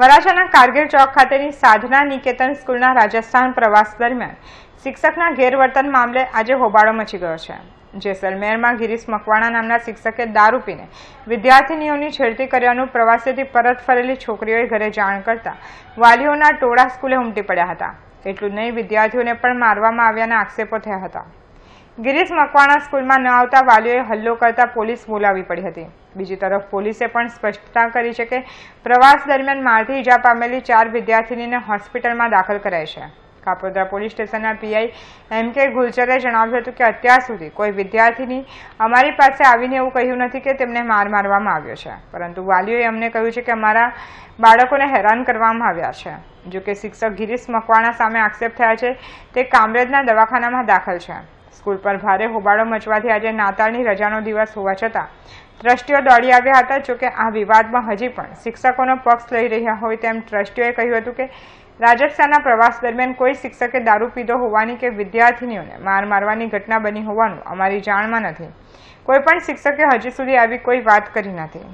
વરાછાના કારગીલ ચોક ખાતેની સાધના નિકેતન સ્કૂલના રાજસ્થાન પ્રવાસ દરમિયાન શિક્ષકના ગેરવર્તન મામલે આજે હોબાળો મચી ગયો છે જેસલમેરમાં ગિરીશ મકવાણા નામના શિક્ષકે દારૂ પીને વિદ્યાર્થીનીઓની છેડતી કર્યાનું પ્રવાસીથી પરત ફરેલી છોકરીઓએ ઘરે જાણ કરતા વાલીઓના ટોળા સ્કૂલે ઉમટી પડ્યા હતા એટલું નહીં વિદ્યાર્થીઓને પણ મારવામાં આવ્યાના આક્ષેપો થયા હતા ગિરીશ મકવાણા સ્કૂલમાં ન આવતા વાલીઓએ હલ્લો કરતા પોલીસ બોલાવી પડી હતી બીજી તરફ પોલીસે પણ સ્પષ્ટતા કરી છે કે પ્રવાસ દરમિયાન મારથી ઇજા પામેલી ચાર વિદ્યાર્થીનીને હોસ્પિટલમાં દાખલ કરાઈ છે કાપોદ્રા પોલીસ સ્ટેશનના પીઆઈ એમ કે ગુલચરે જણાવ્યું હતું કે અત્યાર સુધી કોઈ વિદ્યાર્થીની અમારી પાસે આવીને એવું કહ્યું નથી કે તેમને માર મારવામાં આવ્યો છે પરંતુ વાલીઓએ અમને કહ્યું છે કે અમારા બાળકોને હેરાન કરવામાં આવ્યા છે જો કે શિક્ષક ગિરીશ મકવાણા સામે આક્ષેપ થયા છે તે કામરેજના દવાખાનામાં દાખલ છે સ્કૂલ પર ભારે હોબાળો મચવાથી આજે નાતાળની રજાનો દિવસ હોવા છતાં ટ્રસ્ટીઓ દોડી આવ્યા હતા જોકે આ વિવાદમાં હજી પણ શિક્ષકોનો પક્ષ લઈ રહ્યા હોય તેમ ટ્રસ્ટીઓએ કહ્યું હતું કે રાજસ્થાનના પ્રવાસ દરમિયાન કોઈ શિક્ષકે દારૂ પીધો હોવાની કે વિદ્યાર્થીનીઓને માર મારવાની ઘટના બની હોવાનું અમારી જાણમાં નથી કોઈ પણ શિક્ષકે હજી સુધી આવી કોઈ વાત કરી નથી